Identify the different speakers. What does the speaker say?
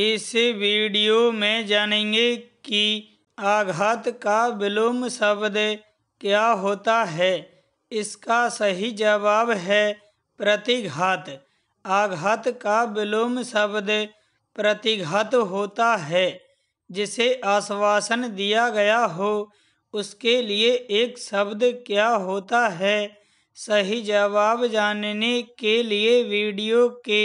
Speaker 1: इस वीडियो में जानेंगे कि आघात का विलोम शब्द क्या होता है इसका सही जवाब है प्रतिघात आघात का विलोम शब्द प्रतिघात होता है जिसे आश्वासन दिया गया हो उसके लिए एक शब्द क्या होता है सही जवाब जानने के लिए वीडियो के